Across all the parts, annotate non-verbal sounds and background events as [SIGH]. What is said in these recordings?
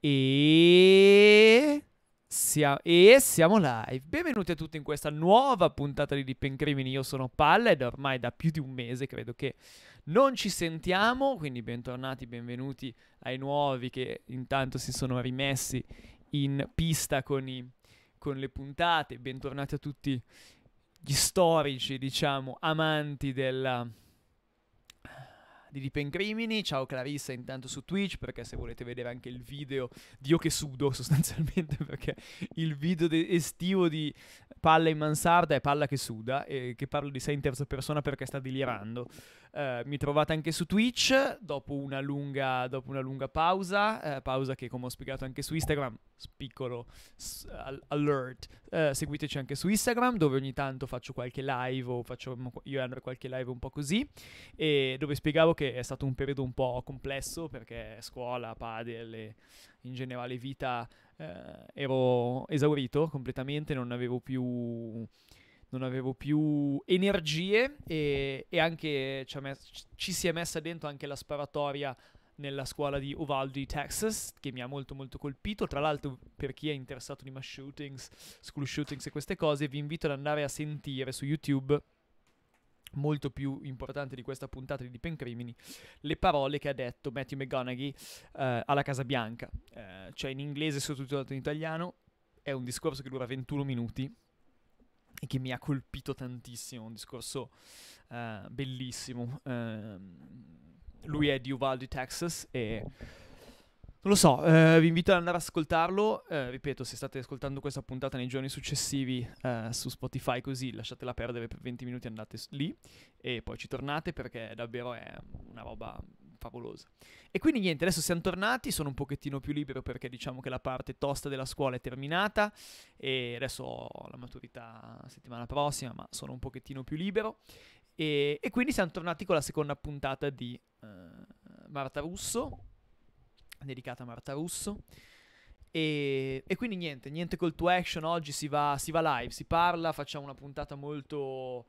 E... Sia... e siamo live. Benvenuti a tutti in questa nuova puntata di Deep in Crimini. Io sono Palla ed ormai da più di un mese credo che non ci sentiamo, quindi bentornati, benvenuti ai nuovi che intanto si sono rimessi in pista con, i... con le puntate. Bentornati a tutti gli storici, diciamo, amanti della di Deepen Crimini. Ciao Clarissa intanto su Twitch perché se volete vedere anche il video di Io che sudo [LAUGHS] sostanzialmente perché il video de- estivo di Palla in Mansarda è Palla che suda e che parlo di sé in terza persona perché sta delirando. Eh, mi trovate anche su Twitch dopo una lunga, dopo una lunga pausa, uh, pausa che come ho spiegato anche su Instagram, piccolo s- alert, uh, seguiteci anche su Instagram dove ogni tanto faccio qualche live o faccio io e Andrea qualche live un po' così e dove spiegavo che è stato un periodo un po' complesso perché scuola, padel e in generale vita ero esaurito completamente, non avevo più non avevo più energie e, e anche ci, mess- ci si è messa dentro anche la sparatoria nella scuola di Ovaldi, Texas, che mi ha molto molto colpito. Tra l'altro, per chi è interessato di mass shootings, school shootings e queste cose, vi invito ad andare a sentire su YouTube molto più importante di questa puntata di Deep Crimini, le parole che ha detto Matthew McGonaghy eh, alla Casa Bianca, eh, cioè in inglese sottotitolato in italiano, è un discorso che dura 21 minuti, che mi ha colpito tantissimo, un discorso uh, bellissimo. Uh, lui è di Uvalde, Texas e... Non lo so, eh, vi invito ad andare ad ascoltarlo. Eh, ripeto, se state ascoltando questa puntata nei giorni successivi eh, su Spotify, così lasciatela perdere per 20 minuti, andate lì e poi ci tornate perché davvero è una roba favolosa. E quindi niente, adesso siamo tornati, sono un pochettino più libero perché diciamo che la parte tosta della scuola è terminata e adesso ho la maturità settimana prossima, ma sono un pochettino più libero. E, e quindi siamo tornati con la seconda puntata di uh, Marta Russo, dedicata a Marta Russo. E, e, quindi niente, niente col to action, oggi si va, si va live, si parla, facciamo una puntata molto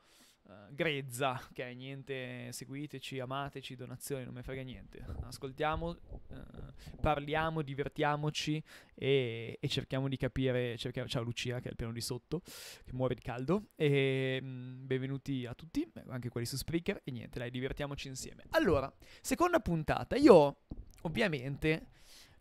uh, grezza, ok? Niente, seguiteci, amateci, donazioni, non mi frega niente. Ascoltiamo, uh, parliamo, divertiamoci e, e, cerchiamo di capire. Cerchiamo, ciao Lucia, che è il piano di sotto, che muore di caldo. E mh, mm, benvenuti a tutti, eh, anche quelli su Spreaker. E niente, dai, divertiamoci insieme. Allora, seconda puntata. Io, ovviamente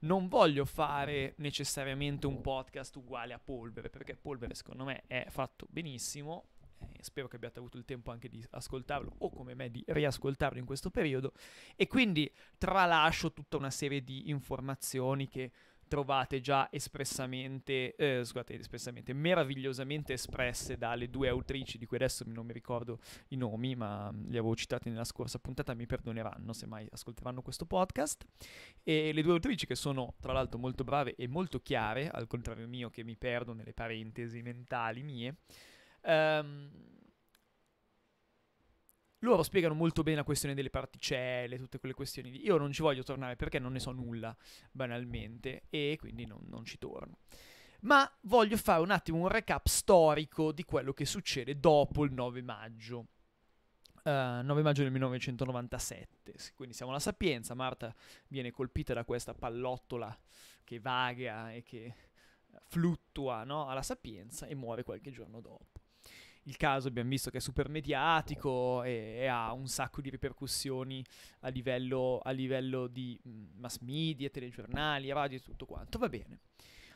non voglio fare necessariamente un podcast uguale a Polvere, perché Polvere secondo me è fatto benissimo, eh, spero che abbiate avuto il tempo anche di ascoltarlo o come me di riascoltarlo in questo periodo e quindi tralascio tutta una serie di informazioni che trovate già espressamente, eh, scusate, espressamente, meravigliosamente espresse dalle due autrici di cui adesso non mi ricordo i nomi, ma mm, li avevo citati nella scorsa puntata, mi perdoneranno se mai ascolteranno questo podcast. E le due autrici che sono tra l'altro molto brave e molto chiare, al contrario mio che mi perdo nelle parentesi mentali mie, Um, loro spiegano molto bene la questione delle particelle, tutte quelle questioni lì. Io non ci voglio tornare perché non ne so nulla, banalmente, e quindi non, non ci torno. Ma voglio fare un attimo un recap storico di quello che succede dopo il 9 maggio. Uh, eh, 9 maggio del 1997, quindi siamo alla Sapienza, Marta viene colpita da questa pallottola che vaga e che fluttua no? alla Sapienza e muore qualche giorno dopo il caso abbiamo visto che è super mediatico e, e ha un sacco di ripercussioni a livello, a livello di mm, mass media, telegiornali, radio e tutto quanto. Va bene.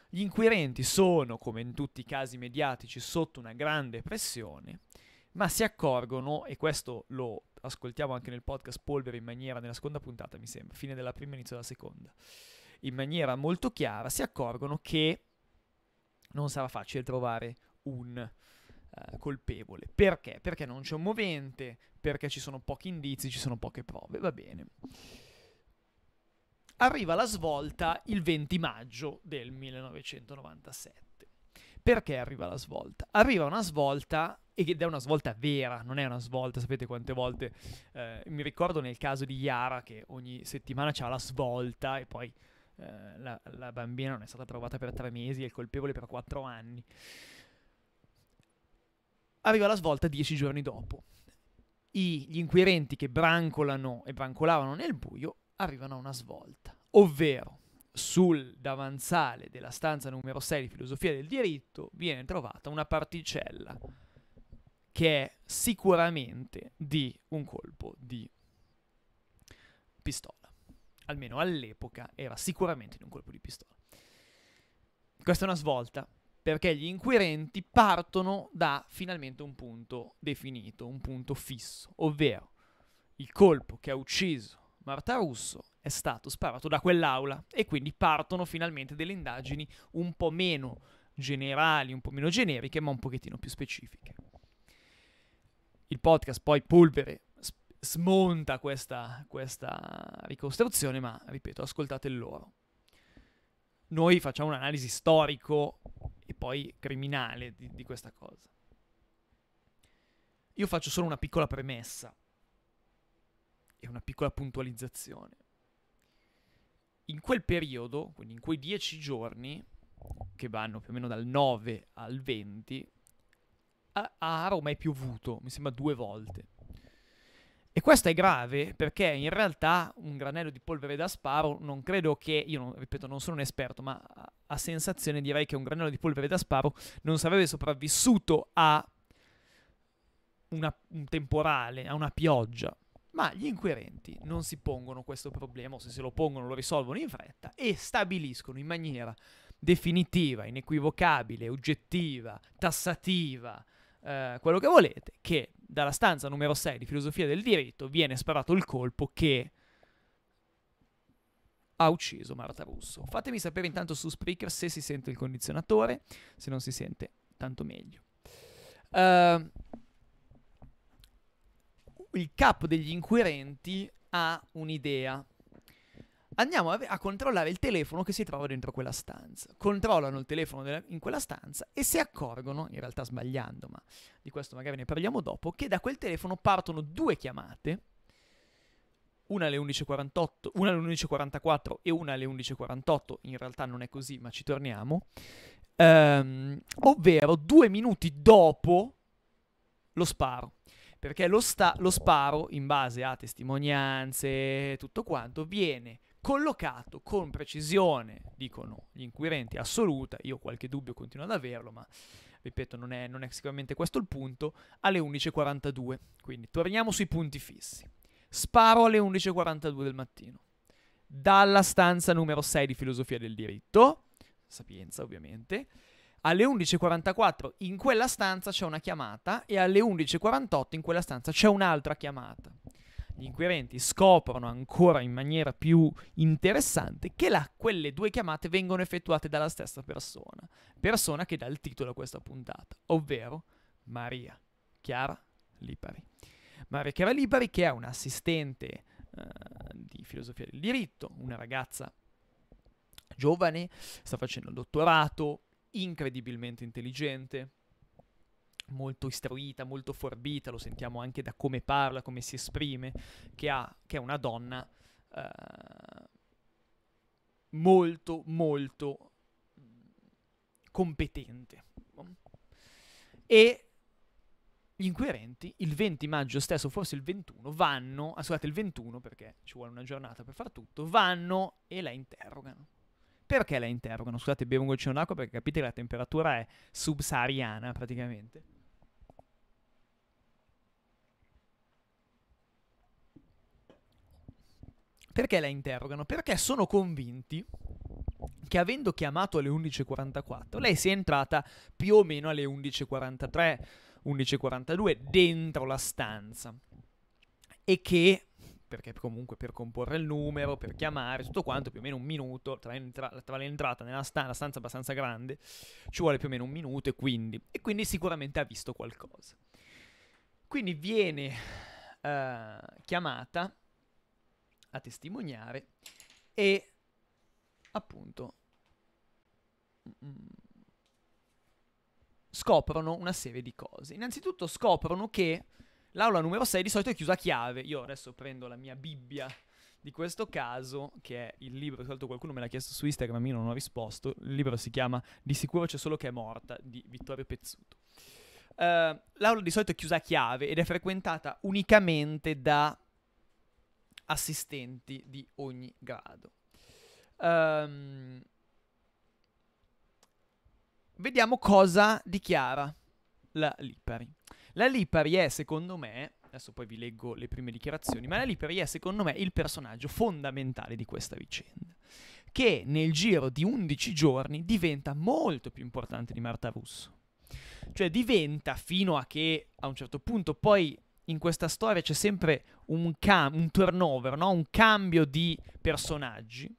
Gli inquirenti sono, come in tutti i casi mediatici, sotto una grande pressione, ma si accorgono, e questo lo ascoltiamo anche nel podcast Polvere in maniera, nella seconda puntata mi sembra, fine della prima, inizio della seconda, in maniera molto chiara, si accorgono che non sarà facile trovare un, eh, colpevole. Perché? Perché non c'è un movente, perché ci sono pochi indizi, ci sono poche prove, va bene. Arriva la svolta il 20 maggio del 1997. Perché arriva la svolta? Arriva una svolta ed è una svolta vera, non è una svolta, sapete quante volte eh, mi ricordo nel caso di Yara che ogni settimana c'ha la svolta e poi eh, la, la, bambina non è stata trovata per tre mesi e il colpevole per quattro anni arriva la svolta dieci giorni dopo. I, gli inquirenti che brancolano e brancolavano nel buio arrivano a una svolta, ovvero sul davanzale della stanza numero 6 di filosofia del diritto viene trovata una particella che è sicuramente di un colpo di pistola. Almeno all'epoca era sicuramente di un colpo di pistola. Questa è una svolta perché gli inquirenti partono da finalmente un punto definito, un punto fisso, ovvero il colpo che ha ucciso Marta Russo è stato sparato da quell'aula e quindi partono finalmente delle indagini un po' meno generali, un po' meno generiche, ma un pochettino più specifiche. Il podcast poi Polvere smonta questa, questa ricostruzione, ma ripeto, ascoltate loro noi facciamo un'analisi storico e poi criminale di, di questa cosa. Io faccio solo una piccola premessa e una piccola puntualizzazione. In quel periodo, quindi in quei dieci giorni, che vanno più o meno dal 9 al 20, a, Roma è piovuto, mi sembra due volte. E questo è grave perché in realtà un granello di polvere da sparo non credo che, io non, ripeto non sono un esperto, ma a sensazione direi che un granello di polvere da sparo non sarebbe sopravvissuto a una, un temporale, a una pioggia. Ma gli inquirenti non si pongono questo problema, o se se lo pongono lo risolvono in fretta e stabiliscono in maniera definitiva, inequivocabile, oggettiva, tassativa, eh, quello che volete, che dalla stanza numero 6 di filosofia del diritto viene sparato il colpo che ha ucciso Marta Russo. Fatemi sapere intanto su Spreaker se si sente il condizionatore, se non si sente tanto meglio. Uh, il capo degli inquirenti ha un'idea andiamo a, a, controllare il telefono che si trova dentro quella stanza. Controllano il telefono de- in quella stanza e si accorgono, in realtà sbagliando, ma di questo magari ne parliamo dopo, che da quel telefono partono due chiamate, una alle 11.48, una alle 11.44 e una alle 11.48, in realtà non è così, ma ci torniamo, ehm, ovvero due minuti dopo lo sparo perché lo, sta- lo, sparo, in base a testimonianze e tutto quanto, viene collocato con precisione, dicono gli inquirenti, assoluta, io qualche dubbio continuo ad averlo, ma ripeto, non è, non è sicuramente questo il punto, alle 11.42. Quindi torniamo sui punti fissi. Sparo alle 11.42 del mattino, dalla stanza numero 6 di filosofia del diritto, sapienza ovviamente, alle 11.44 in quella stanza c'è una chiamata e alle 11.48 in quella stanza c'è un'altra chiamata gli inquirenti scoprono ancora in maniera più interessante che là quelle due chiamate vengono effettuate dalla stessa persona, persona che dà il titolo a questa puntata, ovvero Maria Chiara Lipari. Maria Chiara Lipari che è un'assistente eh, di filosofia del diritto, una ragazza giovane, sta facendo il dottorato, incredibilmente intelligente, molto istruita, molto forbita, lo sentiamo anche da come parla, come si esprime, che, ha, che è una donna eh, molto, molto mm, competente. E gli inquirenti il 20 maggio stesso, forse il 21, vanno, ah, scusate il 21 perché ci vuole una giornata per far tutto, vanno e la interrogano. Perché la interrogano? Scusate, bevo un goccino d'acqua perché capite che la temperatura è subsahariana praticamente. Perché la interrogano? Perché sono convinti che avendo chiamato alle 11.44, lei sia entrata più o meno alle 11.43, 11.42 dentro la stanza e che perché comunque per comporre il numero, per chiamare, tutto quanto, più o meno un minuto, tra, entra- tra l'entrata nella stanza, stanza abbastanza grande, ci vuole più o meno un minuto e quindi, e quindi sicuramente ha visto qualcosa. Quindi viene eh, chiamata a testimoniare e appunto mm, scoprono una serie di cose. Innanzitutto scoprono che l'aula numero 6 di solito è chiusa a chiave. Io adesso prendo la mia Bibbia di questo caso, che è il libro, tra l'altro qualcuno me l'ha chiesto su Instagram, io non ho risposto, il libro si chiama Di sicuro c'è solo che è morta, di Vittorio Pezzuto. Uh, l'aula di solito è chiusa a chiave ed è frequentata unicamente da assistenti di ogni grado. Um, vediamo cosa dichiara la Lipari. La Lipari è, secondo me, adesso poi vi leggo le prime dichiarazioni, ma la Lipari è, secondo me, il personaggio fondamentale di questa vicenda, che nel giro di 11 giorni diventa molto più importante di Marta Russo. Cioè diventa, fino a che a un certo punto poi in questa storia c'è sempre un, cam- un turnover, no? un cambio di personaggi.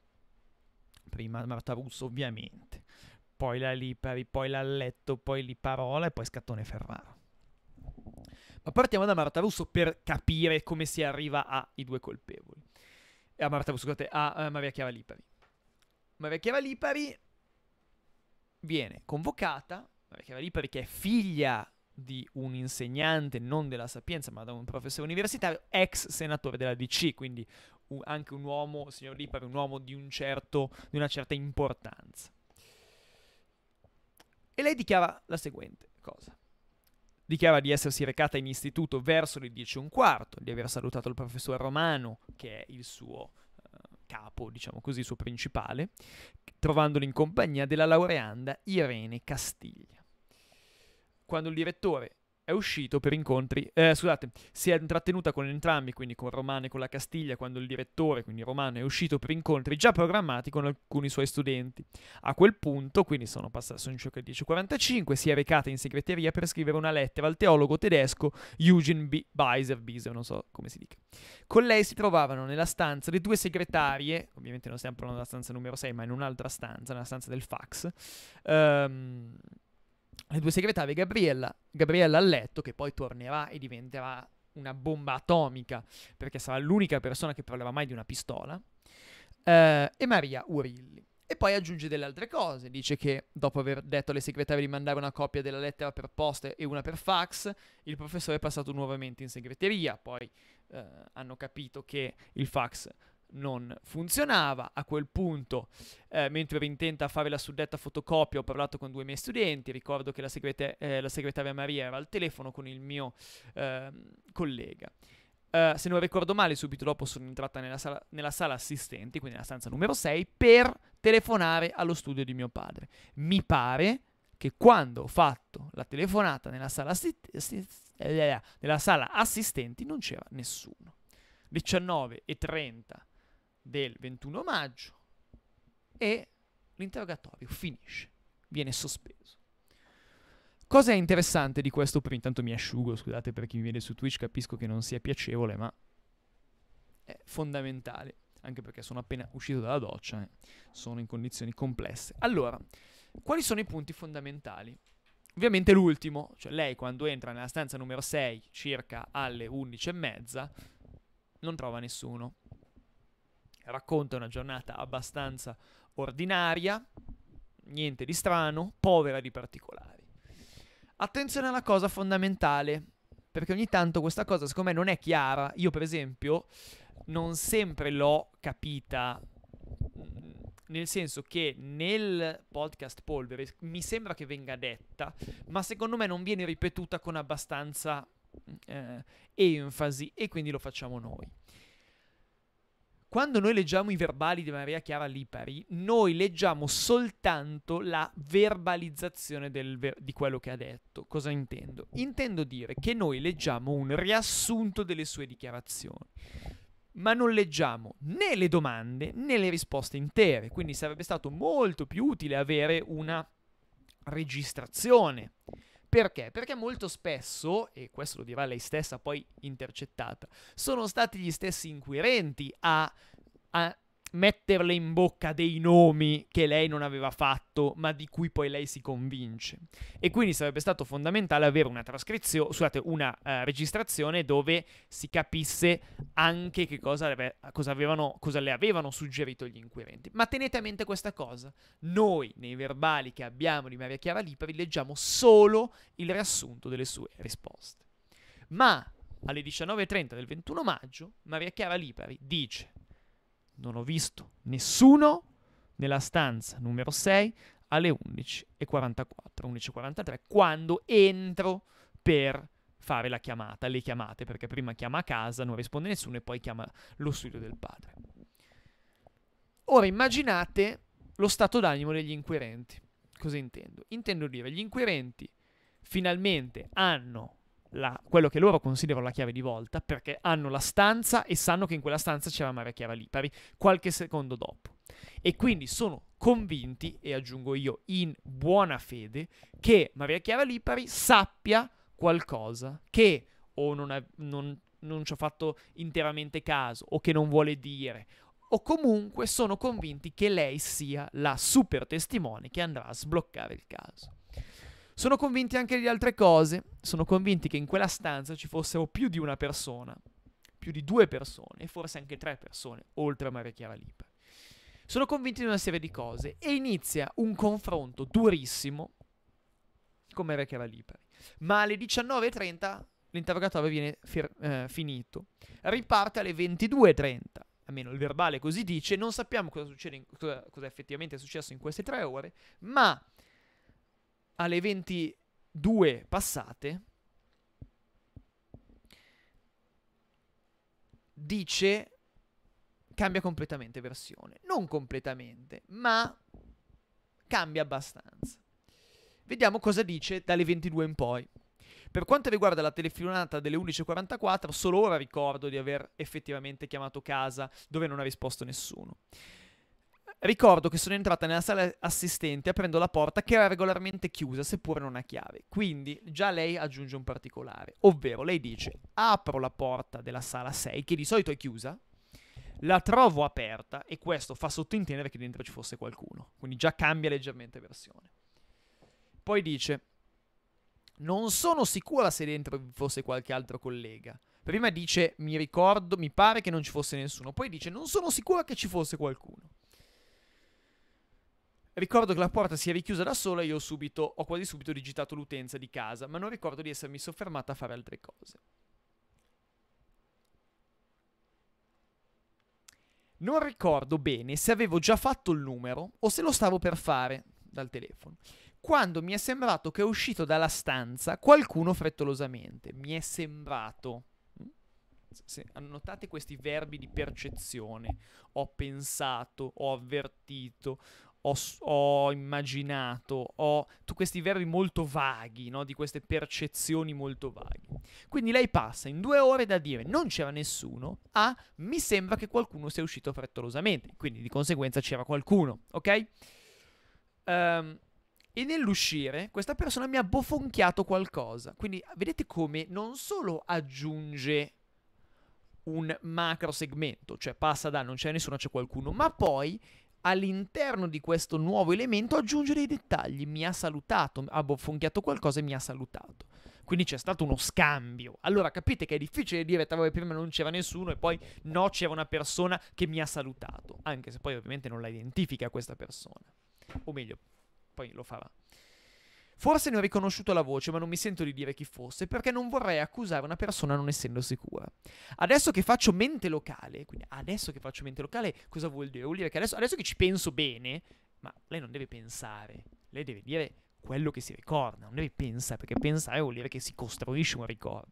Prima Marta Russo, ovviamente, poi la Lipari, poi l'Alletto, poi Parola e poi Scattone Ferrara. Ma partiamo da Marta Russo per capire come si arriva ai due colpevoli. A Marta Russo, scusate, a Maria Chiara Lipari. Maria Chiara Lipari viene convocata, Maria Chiara Lipari che è figlia di un insegnante, non della Sapienza, ma da un professore universitario, ex senatore della DC, quindi un, anche un uomo, signor Lipari, un uomo di, un certo, di una certa importanza. E lei dichiara la seguente cosa. Dichiara di essersi recata in istituto verso le 10 e un quarto, di aver salutato il professor Romano, che è il suo eh, capo, diciamo così, il suo principale, trovandolo in compagnia della laureanda Irene Castiglia quando il direttore è uscito per incontri, eh, scusate, si è intrattenuta con entrambi, quindi con Romano e con la Castiglia, quando il direttore, quindi Romano, è uscito per incontri già programmati con alcuni suoi studenti. A quel punto, quindi sono passati, sono circa 10.45, si è recata in segreteria per scrivere una lettera al teologo tedesco Eugen B. Beiser, Beiser, non so come si dica. Con lei si trovavano nella stanza le due segretarie, ovviamente non stiamo parlando della stanza numero 6, ma in un'altra stanza, nella stanza del fax, ehm... Um, le due segretarie Gabriella, Gabriella a letto, che poi tornerà e diventerà una bomba atomica, perché sarà l'unica persona che parlerà mai di una pistola, eh, e Maria Urilli. E poi aggiunge delle altre cose, dice che dopo aver detto alle segretarie di mandare una copia della lettera per posta e una per fax, il professore è passato nuovamente in segreteria, poi eh, hanno capito che il fax non funzionava. A quel punto, eh, mentre intenta a fare la suddetta fotocopia, ho parlato con due miei studenti. Ricordo che la, segrete- eh, la segretaria Maria era al telefono con il mio ehm, eh, collega. se non ricordo male, subito dopo sono entrata nella sala, nella sala assistenti, quindi nella stanza numero 6, per telefonare allo studio di mio padre. Mi pare che quando ho fatto la telefonata nella sala, assist- assist- eh, nella sala assistenti non c'era nessuno. 19 e 30 del 21 maggio e l'interrogatorio finisce, viene sospeso. Cosa è interessante di questo? Per intanto mi asciugo, scusate per chi mi vede su Twitch, capisco che non sia piacevole, ma è fondamentale, anche perché sono appena uscito dalla doccia, eh. sono in condizioni complesse. Allora, quali sono i punti fondamentali? Ovviamente l'ultimo, cioè lei quando entra nella stanza numero 6, circa alle 11.30, non trova nessuno racconta una giornata abbastanza ordinaria, niente di strano, povera di particolari. Attenzione alla cosa fondamentale, perché ogni tanto questa cosa secondo me non è chiara. Io per esempio non sempre l'ho capita mm, nel senso che nel podcast Polvere mi sembra che venga detta, ma secondo me non viene ripetuta con abbastanza mm, eh, enfasi e quindi lo facciamo noi quando noi leggiamo i verbali di Maria Chiara Lipari, noi leggiamo soltanto la verbalizzazione ver- di quello che ha detto. Cosa intendo? Intendo dire che noi leggiamo un riassunto delle sue dichiarazioni, ma non leggiamo né le domande né le risposte intere, quindi sarebbe stato molto più utile avere una registrazione perché? Perché molto spesso, e questo lo dirà lei stessa poi intercettata, sono stati gli stessi inquirenti a, a metterle in bocca dei nomi che lei non aveva fatto, ma di cui poi lei si convince. E quindi sarebbe stato fondamentale avere una trascrizione, scusate, una uh, registrazione dove si capisse anche che cosa, aveva, cosa, avevano, cosa le avevano suggerito gli inquirenti. Ma tenete a mente questa cosa: noi nei verbali che abbiamo di Maria Chiara Lipari leggiamo solo il riassunto delle sue risposte. Ma alle 19.30 del 21 maggio Maria Chiara Lipari dice non ho visto nessuno nella stanza numero 6 alle 11.44, 11.43, quando entro per fare la chiamata, le chiamate, perché prima chiama a casa, non risponde nessuno e poi chiama lo studio del padre. Ora immaginate lo stato d'animo degli inquirenti. Cosa intendo? Intendo dire, gli inquirenti finalmente hanno la, quello che loro considerano la chiave di volta perché hanno la stanza e sanno che in quella stanza c'era Maria Chiara Lipari qualche secondo dopo. E quindi sono convinti, e aggiungo io in buona fede, che Maria Chiara Lipari sappia qualcosa che o non, ha, non, non ci ho fatto interamente caso o che non vuole dire o comunque sono convinti che lei sia la super testimone che andrà a sbloccare il caso. Sono convinti anche di altre cose, sono convinti che in quella stanza ci fossero più di una persona, più di due persone e forse anche tre persone, oltre a Maria Chiara Lipa. Sono convinti di una serie di cose e inizia un confronto durissimo con Maria Chiara Lipa. Ma alle 19.30 l'interrogatorio viene fir- eh, finito. Riparte alle 22.30 almeno il verbale così dice, non sappiamo cosa, succede in, cosa, cosa effettivamente è successo in queste tre ore, ma alle 22 passate dice cambia completamente versione. Non completamente, ma cambia abbastanza. Vediamo cosa dice dalle 22 in poi. Per quanto riguarda la telefonata delle 11.44, solo ora ricordo di aver effettivamente chiamato casa dove non ha risposto nessuno. Ricordo che sono entrata nella sala assistente aprendo la porta che era regolarmente chiusa, seppure non a chiave. Quindi già lei aggiunge un particolare, ovvero lei dice apro la porta della sala 6, che di solito è chiusa, la trovo aperta e questo fa sottintendere che dentro ci fosse qualcuno. Quindi già cambia leggermente versione. Poi dice non sono sicura se dentro vi fosse qualche altro collega. Prima dice mi ricordo, mi pare che non ci fosse nessuno. Poi dice non sono sicura che ci fosse qualcuno. Ricordo che la porta si è richiusa da sola e io ho, subito, ho quasi subito digitato l'utenza di casa, ma non ricordo di essermi soffermata a fare altre cose. Non ricordo bene se avevo già fatto il numero o se lo stavo per fare dal telefono, quando mi è sembrato che è uscito dalla stanza qualcuno frettolosamente. Mi è sembrato. Mm? Se notate questi verbi di percezione. Ho pensato, ho avvertito, ho, ho immaginato, ho questi verbi molto vaghi, no? di queste percezioni molto vaghe. Quindi lei passa in due ore da dire non c'era nessuno a mi sembra che qualcuno sia uscito frettolosamente, quindi di conseguenza c'era qualcuno, ok? Um, e nell'uscire questa persona mi ha bofonchiato qualcosa. Quindi vedete come non solo aggiunge un macro segmento, cioè passa da non c'è nessuno, c'è qualcuno, ma poi all'interno di questo nuovo elemento aggiungere i dettagli. Mi ha salutato, ha boffonchiato qualcosa e mi ha salutato. Quindi c'è stato uno scambio. Allora capite che è difficile dire, tra vabbè, prima non c'era nessuno e poi no, c'era una persona che mi ha salutato. Anche se poi ovviamente non la identifica questa persona. O meglio, poi lo farà. Forse ne ho riconosciuto la voce, ma non mi sento di dire chi fosse, perché non vorrei accusare una persona non essendo sicura. Adesso che faccio mente locale, quindi adesso che faccio mente locale, cosa vuol dire? Vuol dire che adesso, adesso che ci penso bene, ma lei non deve pensare, lei deve dire quello che si ricorda, non deve pensare, perché pensare vuol dire che si costruisce un ricordo.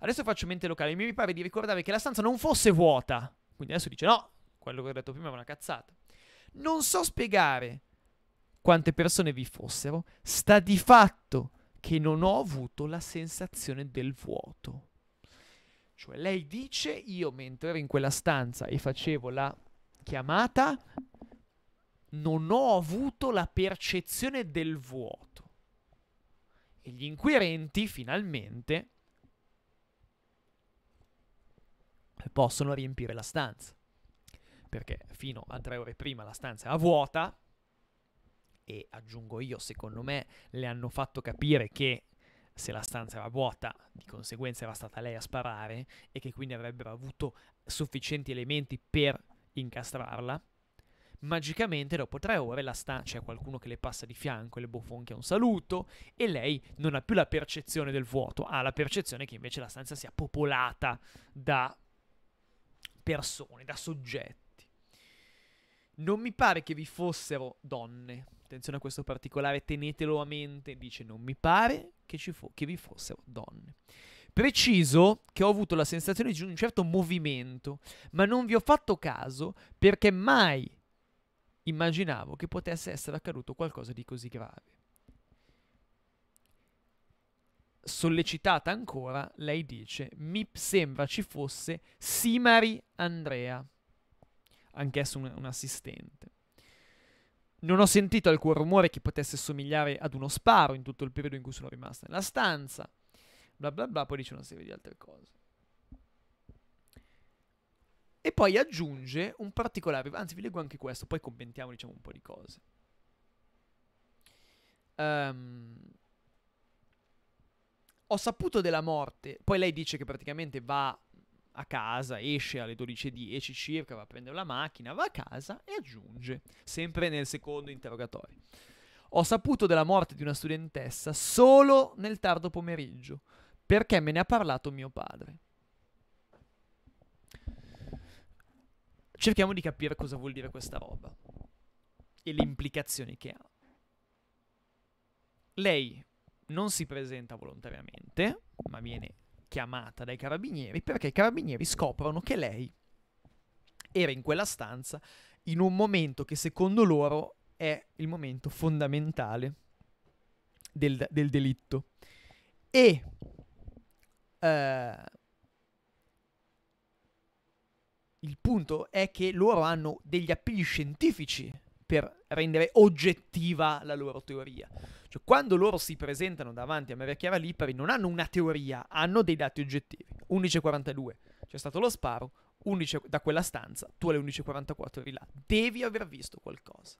Adesso faccio mente locale, mi pare di ricordare che la stanza non fosse vuota, quindi adesso dice no, quello che ho detto prima è una cazzata. Non so spiegare quante persone vi fossero, sta di fatto che non ho avuto la sensazione del vuoto. Cioè lei dice, io mentre ero in quella stanza e facevo la chiamata, non ho avuto la percezione del vuoto. E gli inquirenti finalmente possono riempire la stanza. Perché fino a tre ore prima la stanza era vuota, e aggiungo io, secondo me le hanno fatto capire che se la stanza era vuota, di conseguenza era stata lei a sparare e che quindi avrebbero avuto sufficienti elementi per incastrarla. Magicamente dopo tre ore la sta- c'è qualcuno che le passa di fianco le bofonchia un saluto e lei non ha più la percezione del vuoto, ha la percezione che invece la stanza sia popolata da persone, da soggetti. Non mi pare che vi fossero donne attenzione a questo particolare, tenetelo a mente, dice non mi pare che, fo- che vi fossero donne. Preciso che ho avuto la sensazione di un certo movimento, ma non vi ho fatto caso perché mai immaginavo che potesse essere accaduto qualcosa di così grave. Sollecitata ancora, lei dice: Mi sembra ci fosse Simari Andrea, anch'essa un, un assistente. Non ho sentito alcun rumore che potesse somigliare ad uno sparo in tutto il periodo in cui sono rimasta nella stanza. Bla bla bla, poi dice una serie di altre cose. E poi aggiunge un particolare, anzi vi leggo anche questo, poi commentiamo diciamo un po' di cose. Um, ho saputo della morte, poi lei dice che praticamente va a casa, esce alle 12.10 circa, va a prendere la macchina, va a casa e aggiunge, sempre nel secondo interrogatorio. Ho saputo della morte di una studentessa solo nel tardo pomeriggio, perché me ne ha parlato mio padre. Cerchiamo di capire cosa vuol dire questa roba e le implicazioni che ha. Lei non si presenta volontariamente, ma viene chiamata dai carabinieri perché i carabinieri scoprono che lei era in quella stanza in un momento che secondo loro è il momento fondamentale del, del delitto. E eh, il punto è che loro hanno degli appigli scientifici per rendere oggettiva la loro teoria. Cioè, quando loro si presentano davanti a Maria Chiara Lipari, non hanno una teoria, hanno dei dati oggettivi. 11.42 c'è stato lo sparo, 11, da quella stanza, tu alle 11.44 eri là. Devi aver visto qualcosa.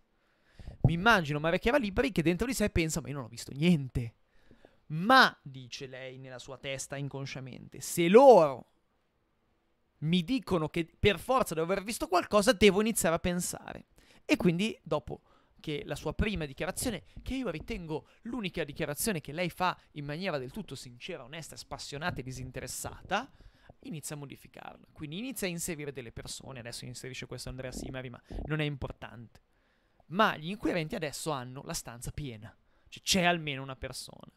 Mi immagino Maria Chiara Liberi che dentro di sé pensa, ma io non ho visto niente. Ma, dice lei nella sua testa inconsciamente, se loro mi dicono che per forza devo aver visto qualcosa, devo iniziare a pensare. E quindi dopo che la sua prima dichiarazione, che io ritengo l'unica dichiarazione che lei fa in maniera del tutto sincera, onesta, spassionata e disinteressata, inizia a modificarla. Quindi inizia a inserire delle persone, adesso inserisce questo Andrea Simari, ma non è importante. Ma gli inquirenti adesso hanno la stanza piena, cioè c'è almeno una persona.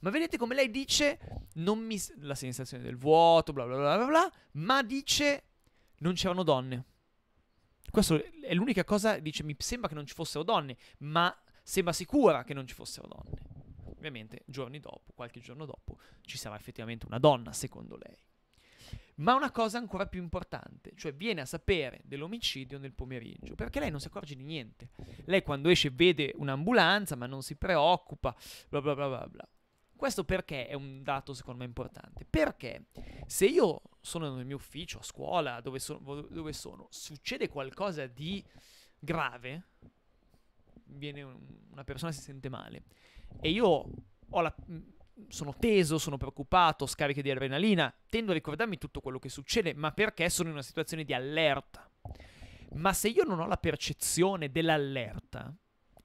Ma vedete come lei dice, non mi... la sensazione del vuoto, bla bla bla bla, bla ma dice non c'erano donne. Questo è l'unica cosa, dice, mi sembra che non ci fossero donne, ma sembra sicura che non ci fossero donne. Ovviamente giorni dopo, qualche giorno dopo, ci sarà effettivamente una donna, secondo lei. Ma una cosa ancora più importante, cioè viene a sapere dell'omicidio nel pomeriggio, perché lei non si accorge di niente. Lei quando esce vede un'ambulanza, ma non si preoccupa, bla bla bla bla bla. Questo perché è un dato secondo me importante? Perché se io sono nel mio ufficio, a scuola, dove, so- dove sono, succede qualcosa di grave, viene un- una persona si sente male e io la- sono teso, sono preoccupato, scariche di adrenalina, tendo a ricordarmi tutto quello che succede, ma perché sono in una situazione di allerta. Ma se io non ho la percezione dell'allerta,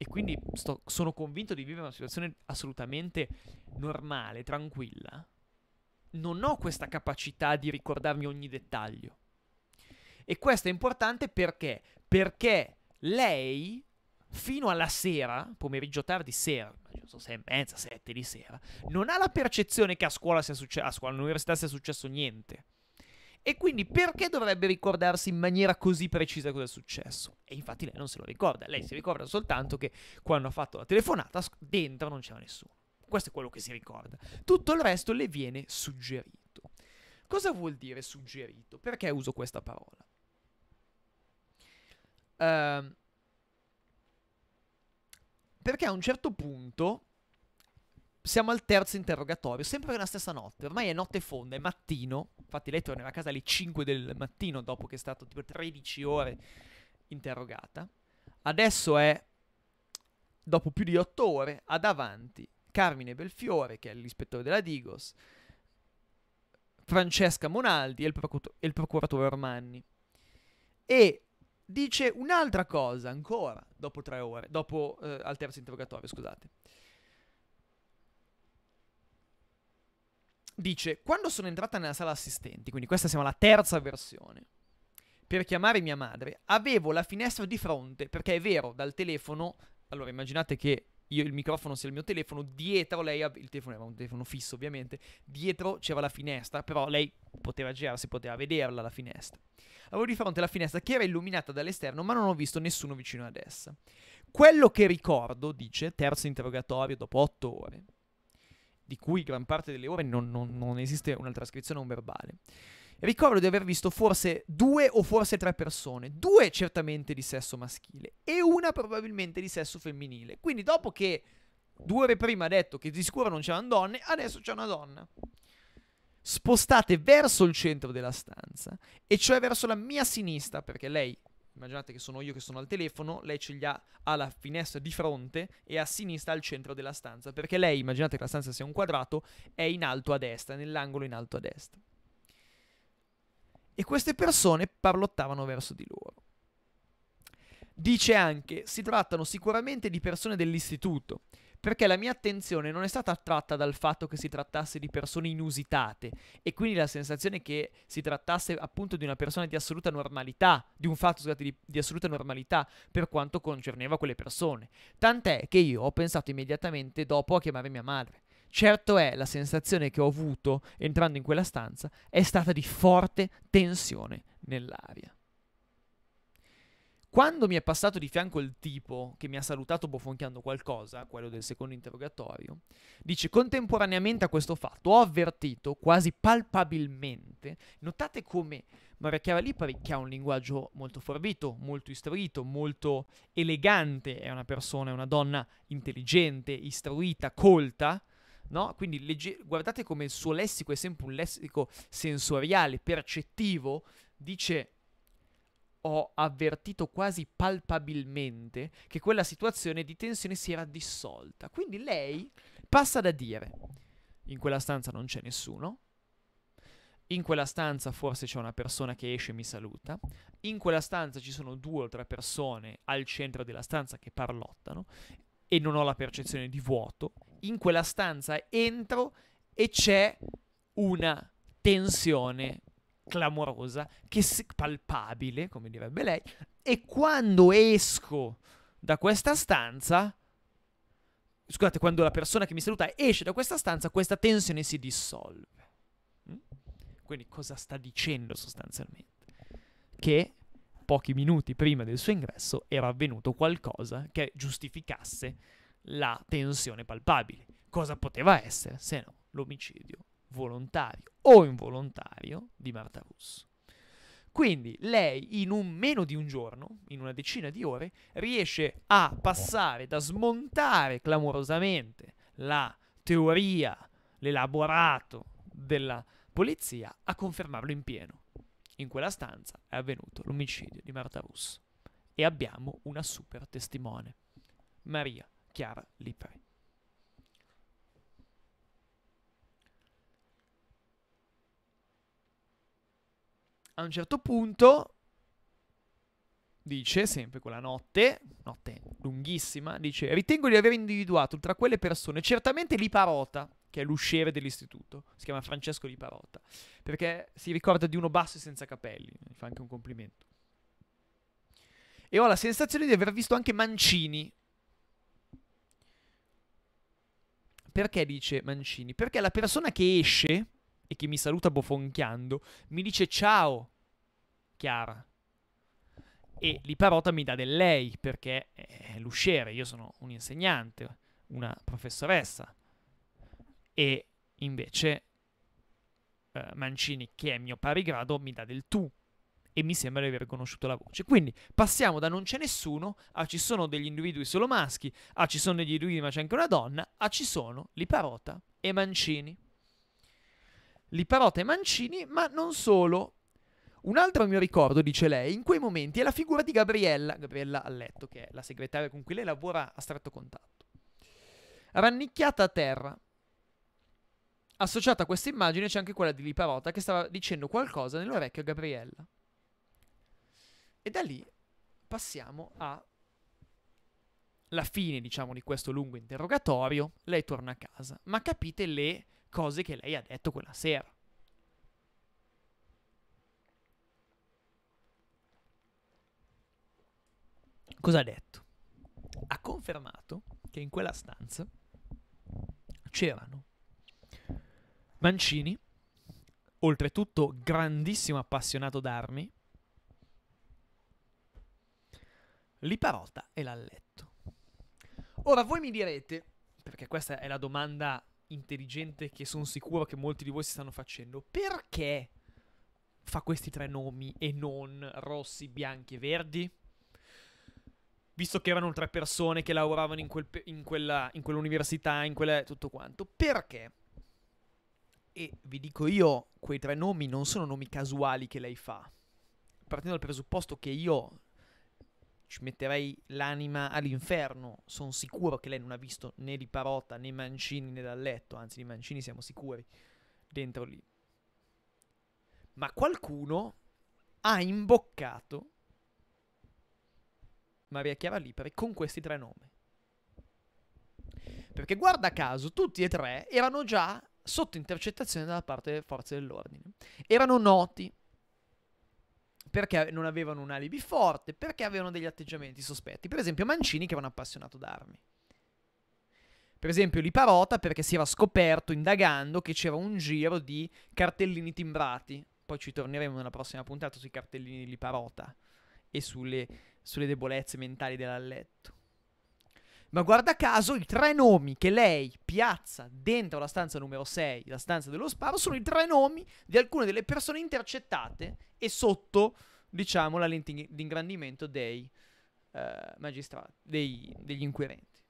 e quindi sto, sono convinto di vivere una situazione assolutamente normale, tranquilla, non ho questa capacità di ricordarmi ogni dettaglio. E questo è importante perché? Perché lei, fino alla sera, pomeriggio tardi sera, non so, sei e mezza, sette di sera, non ha la percezione che a scuola sia successo, a scuola all'università sia successo niente e quindi perché dovrebbe ricordarsi in maniera così precisa cosa è successo? E infatti lei non se lo ricorda, lei si ricorda soltanto che quando ha fatto la telefonata dentro non c'era nessuno. Questo è quello che si ricorda. Tutto il resto le viene suggerito. Cosa vuol dire suggerito? Perché uso questa parola? Uh, perché a un certo punto siamo al terzo interrogatorio, sempre nella stessa notte, ormai è notte fonda, è mattino, infatti lei torna a casa alle 5 del mattino dopo che è stato tipo 13 ore interrogata, adesso è, dopo più di 8 ore, ha davanti Carmine Belfiore, che è l'ispettore della Digos, Francesca Monaldi e il, procurato- il procuratore Ormanni. E dice un'altra cosa ancora dopo tre ore, dopo eh, al terzo interrogatorio, scusate. Dice, quando sono entrata nella sala assistenti, quindi questa siamo alla terza versione, per chiamare mia madre, avevo la finestra di fronte, perché è vero, dal telefono, allora immaginate che io il microfono sia il mio telefono, dietro lei, il telefono era un telefono fisso ovviamente, dietro c'era la finestra, però lei poteva girarsi, poteva vederla la finestra. Avevo di fronte la finestra che era illuminata dall'esterno, ma non ho visto nessuno vicino ad essa. Quello che ricordo, dice, terzo interrogatorio dopo otto ore, di cui gran parte delle ore non, non, non esiste una trascrizione un verbale. Ricordo di aver visto forse due o forse tre persone, due certamente di sesso maschile e una probabilmente di sesso femminile. Quindi dopo che due ore prima ha detto che di sicuro non c'erano donne, adesso c'è una donna. Spostate verso il centro della stanza, e cioè verso la mia sinistra, perché lei immaginate che sono io che sono al telefono, lei ce li ha alla finestra di fronte e a sinistra al centro della stanza, perché lei, immaginate che la stanza sia un quadrato, è in alto a destra, nell'angolo in alto a destra. E queste persone parlottavano verso di loro. Dice anche, si trattano sicuramente di persone dell'istituto, perché la mia attenzione non è stata attratta dal fatto che si trattasse di persone inusitate e quindi la sensazione che si trattasse appunto di una persona di assoluta normalità, di un fatto scusate, di, di assoluta normalità per quanto concerneva quelle persone. Tant'è che io ho pensato immediatamente dopo a chiamare mia madre. Certo è, la sensazione che ho avuto entrando in quella stanza è stata di forte tensione nell'aria. Quando mi è passato di fianco il tipo che mi ha salutato bofonchiando qualcosa, quello del secondo interrogatorio, dice contemporaneamente a questo fatto ho avvertito quasi palpabilmente, notate come Maria Chiara Lipari, che ha un linguaggio molto forbito, molto istruito, molto elegante, è una persona, è una donna intelligente, istruita, colta, no? Quindi legge- guardate come il suo lessico è sempre un lessico sensoriale, percettivo, dice ho avvertito quasi palpabilmente che quella situazione di tensione si era dissolta. Quindi lei passa da dire, in quella stanza non c'è nessuno, in quella stanza forse c'è una persona che esce e mi saluta. In quella stanza ci sono due o tre persone al centro della stanza che parlottano e non ho la percezione di vuoto. In quella stanza entro e c'è una tensione clamorosa, che si- palpabile, come direbbe lei, e quando esco da questa stanza, scusate, quando la persona che mi saluta esce da questa stanza, questa tensione si dissolve. Mm? Quindi cosa sta dicendo sostanzialmente? Che pochi minuti prima del suo ingresso era avvenuto qualcosa che giustificasse la tensione palpabile. Cosa poteva essere se no l'omicidio volontario o involontario di Marta Russo. Quindi lei in un meno di un giorno, in una decina di ore, riesce a passare da smontare clamorosamente la teoria, l'elaborato della polizia a confermarlo in pieno. In quella stanza è avvenuto l'omicidio di Marta Russo e abbiamo una super testimone, Maria Chiara Lipari. a un certo punto dice, sempre quella notte, notte lunghissima, dice ritengo di aver individuato tra quelle persone certamente Liparota, che è l'usciere dell'istituto, si chiama Francesco Liparota, perché si ricorda di uno basso e senza capelli, mi fa anche un complimento. E ho la sensazione di aver visto anche Mancini. Perché dice Mancini? Perché la persona che esce e che mi saluta bofonchiando, mi dice ciao, Chiara. E Liparota mi dà del lei perché è l'usciere, io sono un insegnante, una professoressa. E invece eh, Mancini, che è mio pari grado, mi dà del tu e mi sembra di aver conosciuto la voce. Quindi passiamo da non c'è nessuno a ci sono degli individui solo maschi, a ci sono degli individui ma c'è anche una donna, a ci sono Liparota e Mancini. Liparota e Mancini, ma non solo. Un altro mio ricordo, dice lei, in quei momenti è la figura di Gabriella, Gabriella letto che è la segretaria con cui lei lavora a stretto contatto. Rannicchiata a terra. Associata a questa immagine c'è anche quella di Liparota che stava dicendo qualcosa nell'orecchio a Gabriella. E da lì passiamo alla fine, diciamo, di questo lungo interrogatorio. Lei torna a casa, ma capite le cose che lei ha detto quella sera. Cosa ha detto? Ha confermato che in quella stanza c'erano Mancini, oltretutto grandissimo appassionato d'armi, Liparotta e l'ha letto. Ora voi mi direte, perché questa è la domanda intelligente che sono sicuro che molti di voi si stanno facendo, perché fa questi tre nomi e non rossi, bianchi e verdi? Visto che erano tre persone che lavoravano in, quel, in, quella, in quell'università, in quella, tutto quanto, perché? E vi dico io, quei tre nomi non sono nomi casuali che lei fa. Partendo dal presupposto che io ci metterei l'anima all'inferno. Sono sicuro che lei non ha visto né di Parota né Mancini né dal letto, anzi di Mancini siamo sicuri dentro lì. Ma qualcuno ha imboccato Maria Chiara Lipari con questi tre nomi. Perché guarda caso, tutti e tre erano già sotto intercettazione dalla parte delle forze dell'ordine. Erano noti, perché non avevano un alibi forte, perché avevano degli atteggiamenti sospetti. Per esempio Mancini che era un appassionato d'armi. Per esempio Liparota perché si era scoperto indagando che c'era un giro di cartellini timbrati. Poi ci torneremo nella prossima puntata sui cartellini di Liparota e sulle, sulle debolezze mentali dell'alletto. Ma guarda caso i tre nomi che lei piazza dentro la stanza numero 6, la stanza dello sparo, sono i tre nomi di alcune delle persone intercettate e sotto, diciamo, la lente di ingrandimento dei eh, magistrati, dei, degli inquirenti.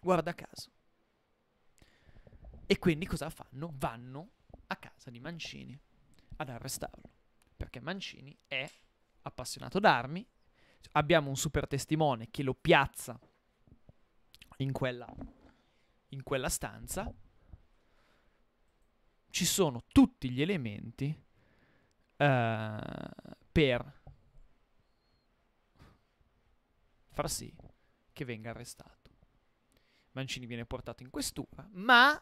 Guarda caso. E quindi cosa fanno? Vanno a casa di Mancini ad arrestarlo, perché Mancini è appassionato d'armi, abbiamo un super testimone che lo piazza in quella, in quella stanza, ci sono tutti gli elementi uh, per far sì che venga arrestato. Mancini viene portato in questura, ma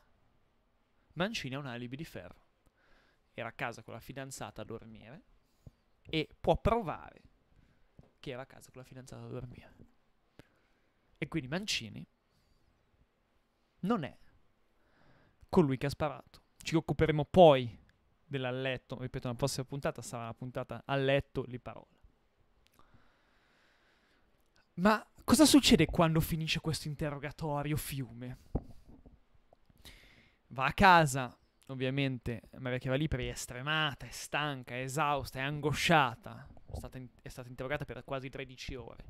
Mancini ha un alibi di ferro. Era a casa con la fidanzata a dormire e può provare che era a casa con la fidanzata a dormire. E quindi Mancini non è colui che ha sparato. Ci occuperemo poi dell'alletto, ripeto, la prossima puntata sarà la puntata a letto di parola. Ma cosa succede quando finisce questo interrogatorio fiume? Va a casa, ovviamente Maria Chiavalipri è stremata, è stanca, è esausta, è angosciata. È stata, in- è stata interrogata per quasi 13 ore.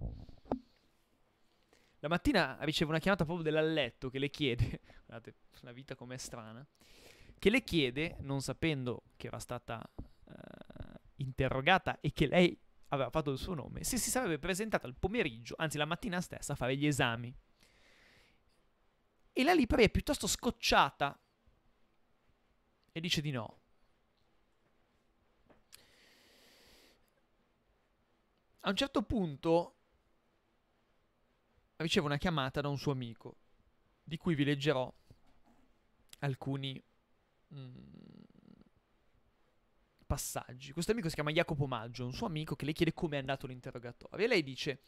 La mattina riceve una chiamata proprio dell'alletto che le chiede, [LAUGHS] guardate, la vita com'è strana, che le chiede, non sapendo che era stata eh, interrogata e che lei aveva fatto il suo nome, se si sarebbe presentata al pomeriggio, anzi la mattina stessa, a fare gli esami. E la Lipari è piuttosto scocciata e dice di no. A un certo punto riceve una chiamata da un suo amico, di cui vi leggerò alcuni Mm, passaggi. Questo amico si chiama Jacopo Maggio, un suo amico che le chiede come è andato l'interrogatorio. E lei dice,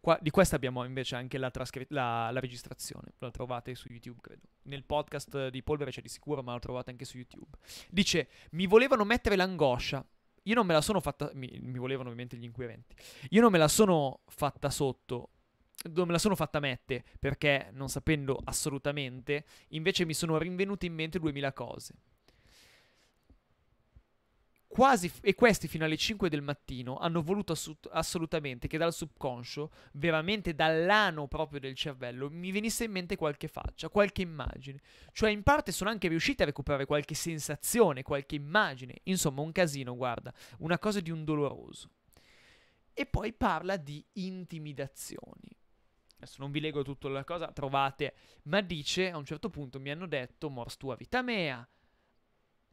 qua, di questa abbiamo invece anche la, trascri- la, la, registrazione, la trovate su YouTube credo. Nel podcast di Polvere c'è di sicuro, ma la trovate anche su YouTube. Dice, mi volevano mettere l'angoscia. Io non me la sono fatta, mi, mi volevano ovviamente gli inquirenti. Io non me la sono fatta sotto Non me la sono fatta mette perché non sapendo assolutamente, invece mi sono rinvenute in mente duemila cose. Quasi, e questi fino alle 5 del mattino hanno voluto assu- assolutamente che dal subconscio, veramente dall'ano proprio del cervello, mi venisse in mente qualche faccia, qualche immagine. Cioè in parte sono anche riusciti a recuperare qualche sensazione, qualche immagine. Insomma, un casino, guarda, una cosa di un doloroso. E poi parla di intimidazioni. Adesso non vi leggo tutta la cosa, trovate, ma dice a un certo punto mi hanno detto mors tua vita mea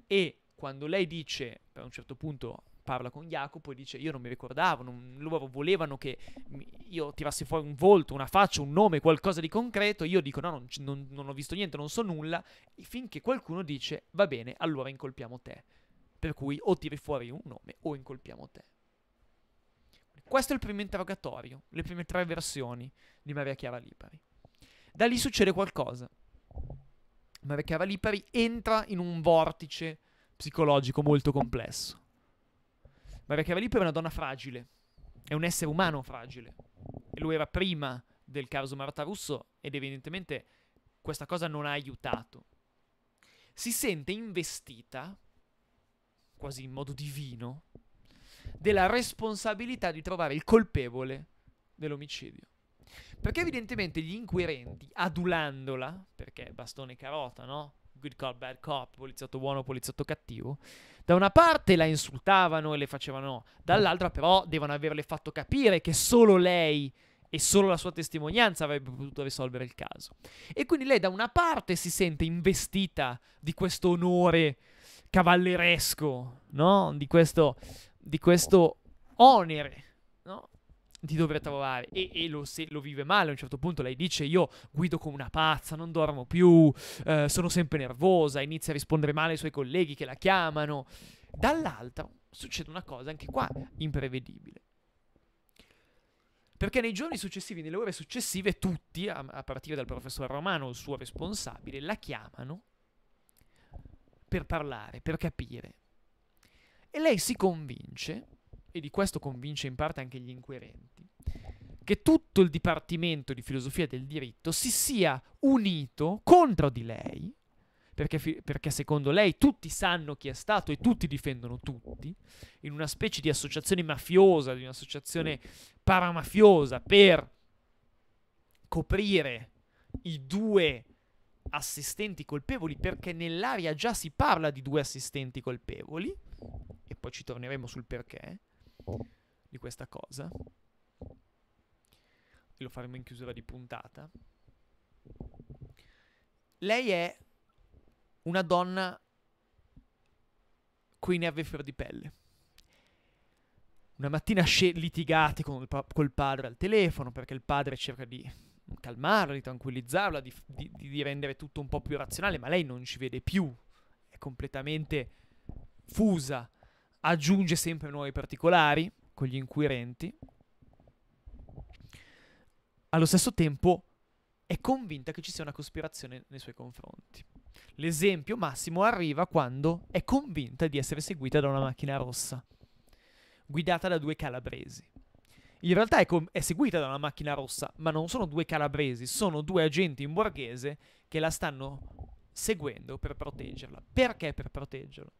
e quando lei dice, a un certo punto parla con Jacopo e dice io non mi ricordavo, non, loro volevano che io tirassi fuori un volto, una faccia, un nome, qualcosa di concreto, io dico no, non, non, non ho visto niente, non so nulla, finché qualcuno dice va bene, allora incolpiamo te. Per cui o tiri fuori un nome o incolpiamo te. Questo è il primo interrogatorio, le prime tre versioni di Maria Chiara Lipari. Da lì succede qualcosa. Maria Chiara Lipari entra in un vortice psicologico molto complesso. Maria perché Cavalipo è una donna fragile, è un essere umano fragile. E lo era prima del caso Marta Russo ed evidentemente questa cosa non ha aiutato. Si sente investita, quasi in modo divino, della responsabilità di trovare il colpevole dell'omicidio. Perché evidentemente gli inquirenti, adulandola, perché bastone carota, no? Good Cop, Bad Cop, poliziotto buono, poliziotto cattivo. Da una parte la insultavano e le facevano, dall'altra però devono averle fatto capire che solo lei e solo la sua testimonianza avrebbe potuto risolvere il caso. E quindi lei da una parte si sente investita di questo onore cavalleresco, no? Di questo, di questo onere, no? di dover trovare e, e lo, se, lo, vive male a un certo punto lei dice io guido come una pazza non dormo più eh, sono sempre nervosa inizia a rispondere male ai suoi colleghi che la chiamano dall'altro succede una cosa anche qua imprevedibile perché nei giorni successivi, nelle ore successive, tutti, a, a partire dal professor Romano, il suo responsabile, la chiamano per parlare, per capire. E lei si convince e di questo convince in parte anche gli inquirenti, che tutto il Dipartimento di Filosofia del Diritto si sia unito contro di lei, perché, fi- perché secondo lei tutti sanno chi è stato e tutti difendono tutti, in una specie di associazione mafiosa, di un'associazione paramafiosa per coprire i due assistenti colpevoli perché nell'aria già si parla di due assistenti colpevoli e poi ci torneremo sul perché di questa cosa e lo faremo in chiusura di puntata. Lei è una donna coi nervi fior di pelle. Una mattina sc- litigate con pa- col padre al telefono perché il padre cerca di calmarla, di tranquillizzarla, di, di, di rendere tutto un po' più razionale, ma lei non ci vede più, è completamente fusa aggiunge sempre nuovi particolari con gli inquirenti. Allo stesso tempo è convinta che ci sia una cospirazione nei suoi confronti. L'esempio massimo arriva quando è convinta di essere seguita da una macchina rossa, guidata da due calabresi. In realtà è, com- è, seguita da una macchina rossa, ma non sono due calabresi, sono due agenti in borghese che la stanno seguendo per proteggerla. Perché per proteggerla?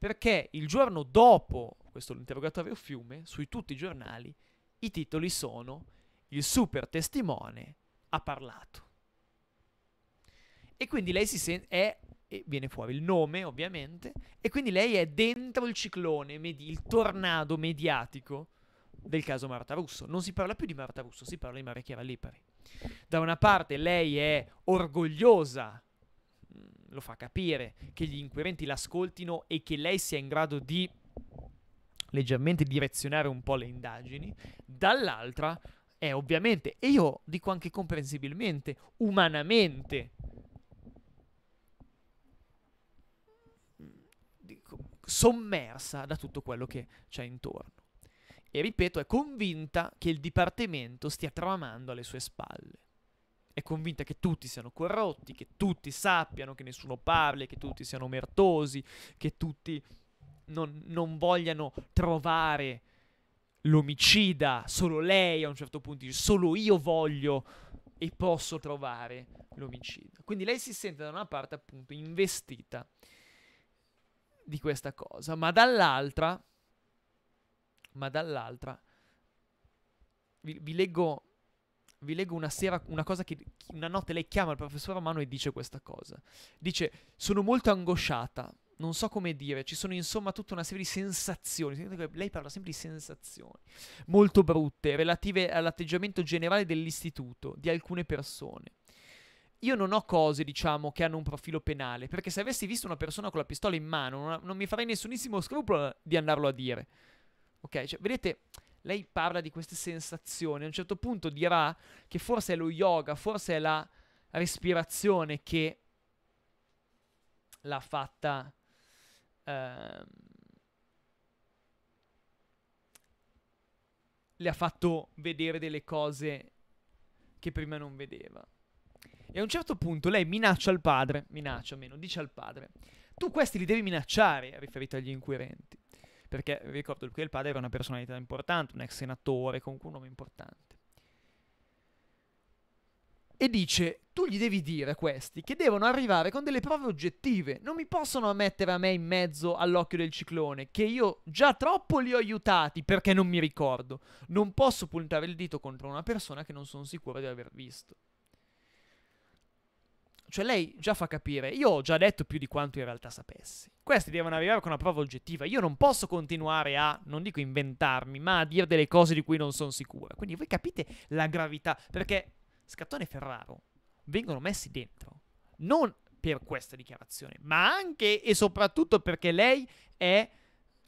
perché il giorno dopo questo l'interrogatorio Fiume, sui tutti i giornali, i titoli sono Il super testimone ha parlato. E quindi lei si sen- è, viene fuori il nome ovviamente, e quindi lei è dentro il ciclone, medi- il tornado mediatico del caso Marta Russo. Non si parla più di Marta Russo, si parla di Maria Chiara Lipari. Da una parte lei è orgogliosa lo fa capire, che gli inquirenti l'ascoltino e che lei sia in grado di leggermente direzionare un po' le indagini, dall'altra è ovviamente, e io dico anche comprensibilmente, umanamente, sommersa da tutto quello che c'è intorno. E ripeto, è convinta che il Dipartimento stia tramando alle sue spalle è convinta che tutti siano corrotti, che tutti sappiano, che nessuno parli, che tutti siano mertosi, che tutti non, non vogliano trovare l'omicida, solo lei a un certo punto dice solo io voglio e posso trovare l'omicida. Quindi lei si sente da una parte appunto investita di questa cosa, ma dall'altra, ma dall'altra, vi, vi leggo vi leggo una sera, una cosa che una notte lei chiama il professor Romano e dice questa cosa. Dice, sono molto angosciata, non so come dire, ci sono insomma tutta una serie di sensazioni, lei parla sempre di sensazioni, molto brutte, relative all'atteggiamento generale dell'istituto, di alcune persone. Io non ho cose, diciamo, che hanno un profilo penale, perché se avessi visto una persona con la pistola in mano, non, non mi farei nessunissimo scrupolo di andarlo a dire. Ok, cioè, vedete, lei parla di queste sensazioni, a un certo punto dirà che forse è lo yoga, forse è la respirazione che l'ha fatta... Ehm, le ha fatto vedere delle cose che prima non vedeva. E a un certo punto lei minaccia il padre, minaccia almeno, dice al padre, tu questi li devi minacciare, riferito agli inquirenti perché vi ricordo che il padre era una personalità importante, un ex senatore, comunque un nome importante. E dice, tu gli devi dire a questi che devono arrivare con delle prove oggettive, non mi possono mettere a me in mezzo all'occhio del ciclone, che io già troppo li ho aiutati perché non mi ricordo, non posso puntare il dito contro una persona che non sono sicuro di aver visto. Cioè lei già fa capire, io ho già detto più di quanto in realtà sapessi. Questi devono arrivare con una prova oggettiva. Io non posso continuare a, non dico inventarmi, ma a dire delle cose di cui non sono sicura. Quindi voi capite la gravità, perché Scattone e Ferraro vengono messi dentro. Non per questa dichiarazione, ma anche e soprattutto perché lei è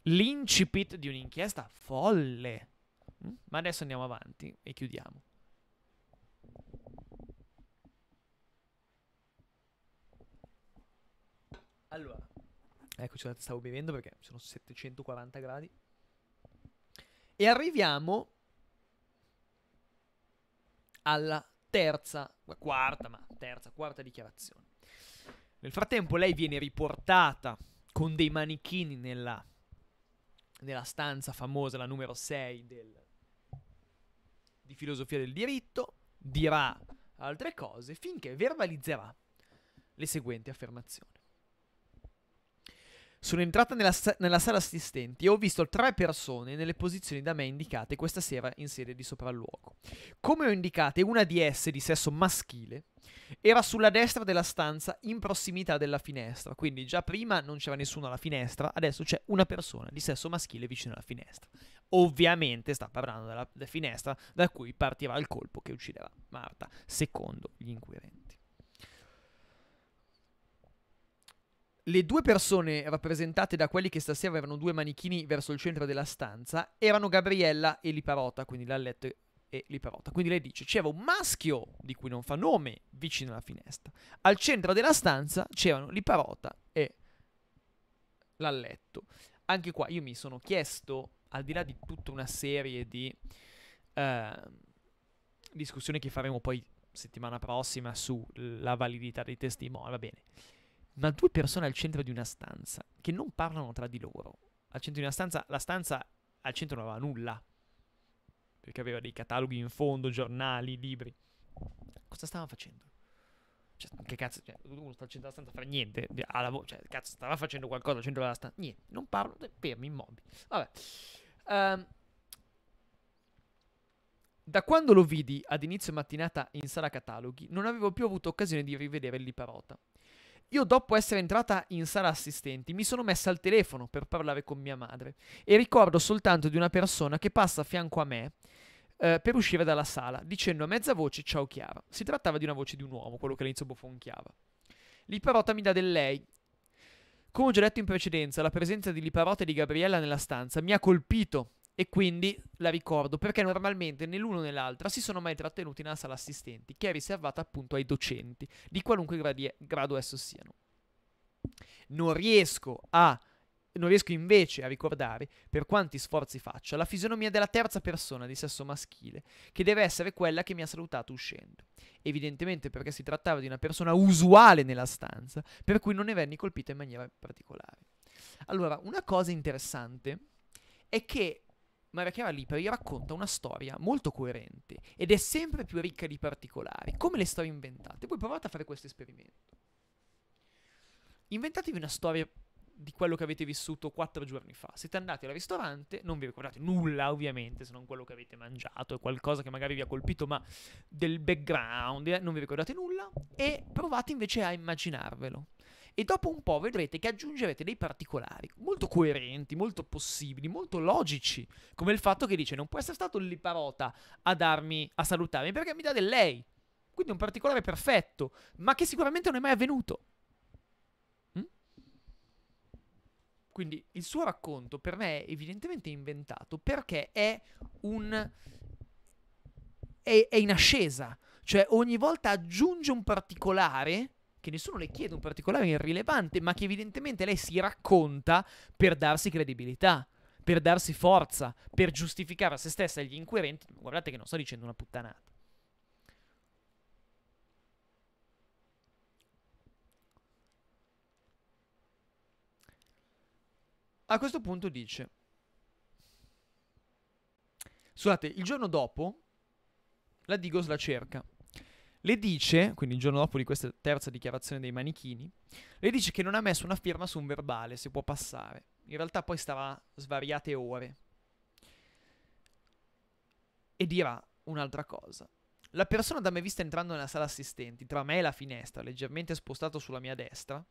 l'incipit di un'inchiesta folle. Mm? Ma adesso andiamo avanti e chiudiamo. Allora, eccoci, stavo bevendo perché sono 740 gradi. E arriviamo alla terza, quarta, ma terza, quarta dichiarazione. Nel frattempo lei viene riportata con dei manichini nella, nella stanza famosa, la numero 6 del, di filosofia del diritto, dirà altre cose finché verbalizzerà le seguenti affermazioni. Sono entrata nella, nella, sala assistenti e ho visto tre persone nelle posizioni da me indicate questa sera in sede di sopralluogo. Come ho indicato, una di esse di sesso maschile era sulla destra della stanza in prossimità della finestra, quindi già prima non c'era nessuno alla finestra, adesso c'è una persona di sesso maschile vicino alla finestra. Ovviamente sta parlando della, della finestra da cui partirà il colpo che ucciderà Marta, secondo gli inquirenti. le due persone rappresentate da quelli che stasera avevano due manichini verso il centro della stanza erano Gabriella e Liparota, quindi Lallette e Liparota. Quindi lei dice: c'era un maschio di cui non fa nome vicino alla finestra. Al centro della stanza c'erano Liparota e Lalletto. Anche qua io mi sono chiesto, al di là di tutta una serie di eh, discussioni che faremo poi settimana prossima sulla validità dei testimoni, va bene ma due persone al centro di una stanza che non parlano tra di loro. Al centro di una stanza, la stanza al centro non aveva nulla, perché aveva dei cataloghi in fondo, giornali, libri. Cosa stavano facendo? Cioè, che cazzo, cioè, uno sta al centro della stanza, fa niente, eh, alla vo- cioè, cazzo, stava facendo qualcosa al centro della stanza, niente, non parlo, fermi, immobili. Vabbè. Um, da quando lo vidi ad inizio mattinata in sala cataloghi, non avevo più avuto occasione di rivedere il Liparota. Io dopo essere entrata in sala assistenti mi sono messa al telefono per parlare con mia madre e ricordo soltanto di una persona che passa a fianco a me eh, per uscire dalla sala dicendo a mezza voce ciao Chiara. Si trattava di una voce di un uomo, quello che all'inizio bofonchiava. Liparota mi dà del lei. Come ho già detto in precedenza, la presenza di Liparota e di Gabriella nella stanza mi ha colpito e quindi la ricordo perché normalmente né l'uno né l'altra si sono mai trattenuti nella sala assistenti, che è riservata appunto ai docenti, di qualunque gradi- grado esso siano. Non riesco, a, non riesco invece a ricordare, per quanti sforzi faccia, la fisionomia della terza persona di sesso maschile, che deve essere quella che mi ha salutato uscendo. Evidentemente perché si trattava di una persona usuale nella stanza, per cui non ne venni colpita in maniera particolare. Allora, una cosa interessante è che Maria Chiara Lipari racconta una storia molto coerente ed è sempre più ricca di particolari, come le storie inventate. Voi provate a fare questo esperimento. Inventatevi una storia di quello che avete vissuto quattro giorni fa. Siete andati al ristorante, non vi ricordate nulla ovviamente, se non quello che avete mangiato, qualcosa che magari vi ha colpito, ma del background, eh, non vi ricordate nulla, e provate invece a immaginarvelo e dopo un po' vedrete che aggiungerete dei particolari molto coerenti, molto possibili, molto logici, come il fatto che dice non può essere stato Liparota a darmi, a salutarmi perché mi dà del lei, quindi un particolare perfetto, ma che sicuramente non è mai avvenuto. Mm? Quindi il suo racconto per me è evidentemente inventato perché è un... è, è in ascesa, cioè ogni volta aggiunge un particolare che nessuno le chiede un particolare irrilevante, ma che evidentemente lei si racconta per darsi credibilità, per darsi forza, per giustificare a se stessa e agli inquirenti. Guardate che non sto dicendo una puttanata. A questo punto dice, scusate, il giorno dopo la Digos la cerca le dice, quindi il giorno dopo di questa terza dichiarazione dei manichini, le dice che non ha messo una firma su un verbale, se può passare. In realtà poi starà svariate ore. E dirà un'altra cosa. La persona da me vista entrando nella sala assistenti, tra me e la finestra, leggermente spostato sulla mia destra,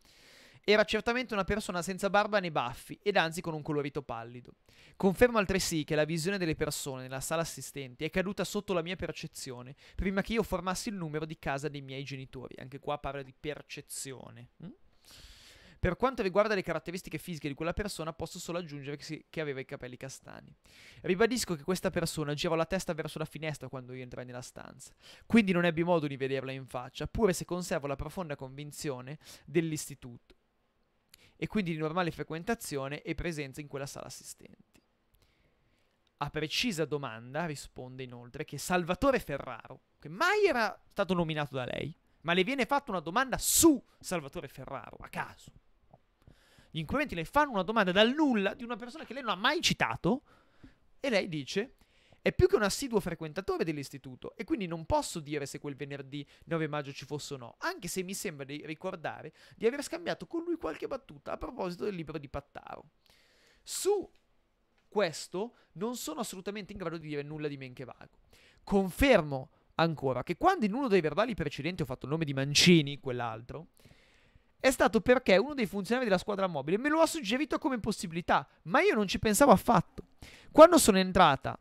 era certamente una persona senza barba né baffi ed anzi con un colorito pallido. Confermo altresì che la visione delle persone nella sala assistenti è caduta sotto la mia percezione prima che io formassi il numero di casa dei miei genitori. Anche qua parla di percezione. Mm? Per quanto riguarda le caratteristiche fisiche di quella persona, posso solo aggiungere che, si, che, aveva i capelli castani. Ribadisco che questa persona girò la testa verso la finestra quando io entrai nella stanza, quindi non ebbi modo di vederla in faccia, pure se conservo la profonda convinzione dell'istituto e quindi di normale frequentazione e presenza in quella sala assistenti. A precisa domanda risponde inoltre che Salvatore Ferraro, che mai era stato nominato da lei, ma le viene fatta una domanda su Salvatore Ferraro, a caso. Gli inquirenti le fanno una domanda dal nulla di una persona che lei non ha mai citato e lei dice è più che un assiduo frequentatore dell'istituto e quindi non posso dire se quel venerdì 9 maggio ci fosse o no, anche se mi sembra di ricordare di aver scambiato con lui qualche battuta a proposito del libro di Pattaro. Su questo non sono assolutamente in grado di dire nulla di men che vago. Confermo ancora che quando in uno dei verbali precedenti ho fatto il nome di Mancini, quell'altro, è stato perché uno dei funzionari della squadra mobile me lo ha suggerito come possibilità, ma io non ci pensavo affatto. Quando sono entrata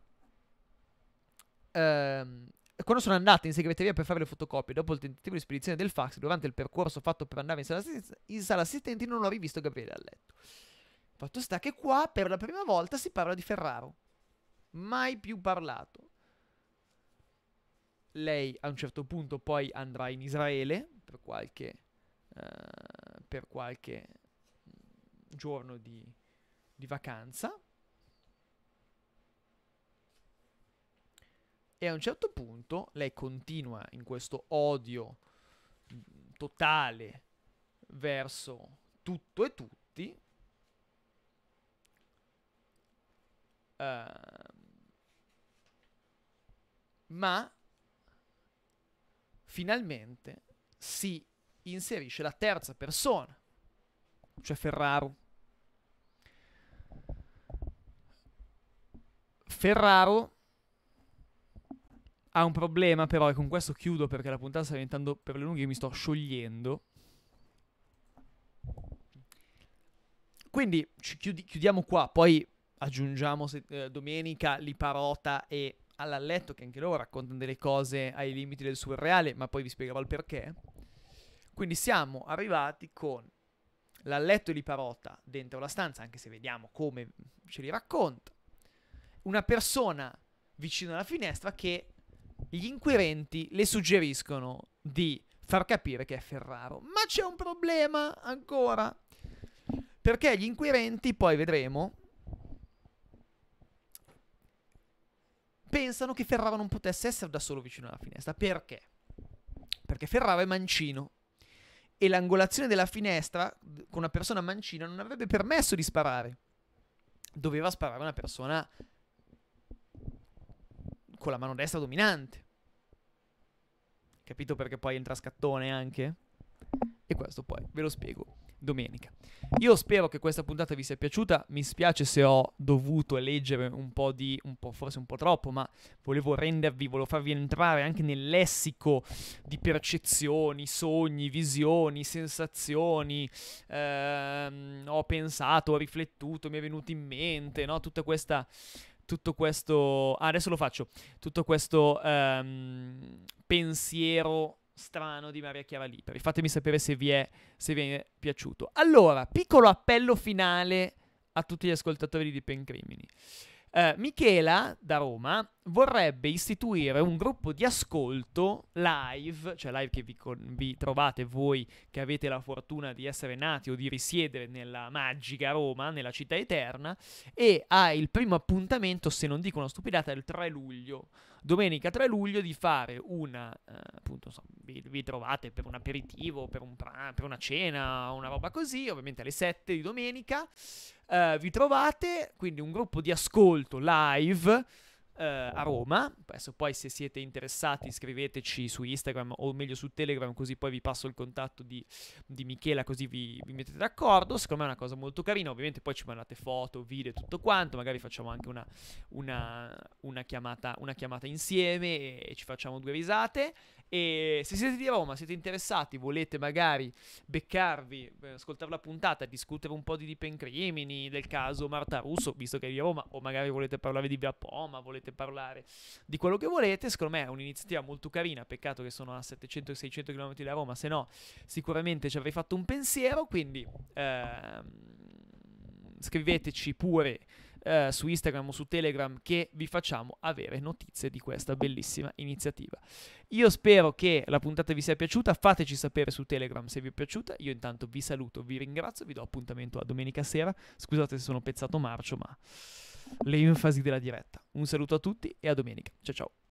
ehm, quando sono andata in segreteria per fare le fotocopie dopo il tentativo di spedizione del fax, durante il percorso fatto per andare in sala, assist- in sala assistenti, non ho rivisto Gabriele a letto. Fatto sta che qua per la prima volta si parla di Ferraro. Mai più parlato. Lei a un certo punto poi andrà in Israele per qualche, uh, per qualche mm, giorno di, di vacanza. E a un certo punto lei continua in questo odio mm, totale verso tutto e tutti. Uh, ma finalmente si inserisce la terza persona, cioè Ferraro. Ferraro ha un problema però, e con questo chiudo perché la puntata sta diventando per le lunghe, mi sto sciogliendo. Quindi chiudi, chiudiamo qua, poi aggiungiamo se, eh, domenica Liparota e Allalletto che anche loro raccontano delle cose ai limiti del surreale, ma poi vi spiegherò il perché. Quindi siamo arrivati con l'alletto e Liparota dentro la stanza, anche se vediamo come ce li racconta. Una persona vicino alla finestra che gli inquirenti le suggeriscono di far capire che è Ferraro. Ma c'è un problema ancora. Perché gli inquirenti, poi vedremo, pensano che Ferraro non potesse essere da solo vicino alla finestra. Perché? Perché Ferraro è mancino. E l'angolazione della finestra con una persona mancina non avrebbe permesso di sparare. Doveva sparare una persona mancina con la mano destra dominante. Capito perché poi entra scattone anche? E questo poi ve lo spiego domenica. Io spero che questa puntata vi sia piaciuta. Mi spiace se ho dovuto leggere un po' di, un po', forse un po' troppo, ma volevo rendervi, volevo farvi entrare anche nel lessico di percezioni, sogni, visioni, sensazioni. Ehm, ho pensato, ho riflettuto, mi è venuto in mente, no? Tutta questa tutto questo... Ah, adesso lo faccio. Tutto questo um, pensiero strano di Maria Chiara Liperi. Fatemi sapere se vi, è, se vi è piaciuto. Allora, piccolo appello finale a tutti gli ascoltatori di Pencrimini. Uh, eh, Michela da Roma vorrebbe istituire un gruppo di ascolto live, cioè live che vi, con- vi, trovate voi che avete la fortuna di essere nati o di risiedere nella magica Roma, nella città eterna, e ha il primo appuntamento, se non dico una stupidata, il 3 luglio. Domenica 3 luglio di fare una, eh, appunto, so, vi, vi, trovate per un aperitivo, per, un pra- per una cena, una roba così, ovviamente alle 7 di domenica, eh, vi trovate quindi un gruppo di ascolto live eh, a Roma. Adesso poi se siete interessati scriveteci su Instagram o meglio su Telegram così poi vi passo il contatto di, di Michela così vi, vi, mettete d'accordo. Secondo me è una cosa molto carina, ovviamente poi ci mandate foto, video e tutto quanto, magari facciamo anche una, una, una, chiamata, una chiamata insieme e ci facciamo due risate e se siete di Roma, siete interessati, volete magari beccarvi, eh, ascoltare la puntata, discutere un po' di Deep Crimini, del caso Marta Russo, visto che è di Roma, o magari volete parlare di Via Poma, volete parlare di quello che volete, secondo me è un'iniziativa molto carina, peccato che sono a 700-600 km da Roma, se no sicuramente ci avrei fatto un pensiero, quindi ehm, scriveteci pure eh, su Instagram o su Telegram che vi facciamo avere notizie di questa bellissima iniziativa. Io spero che la puntata vi sia piaciuta, fateci sapere su Telegram se vi è piaciuta, io intanto vi saluto, vi ringrazio, vi do appuntamento a domenica sera, scusate se sono pezzato marcio ma le enfasi della diretta. Un saluto a tutti e a domenica, ciao ciao.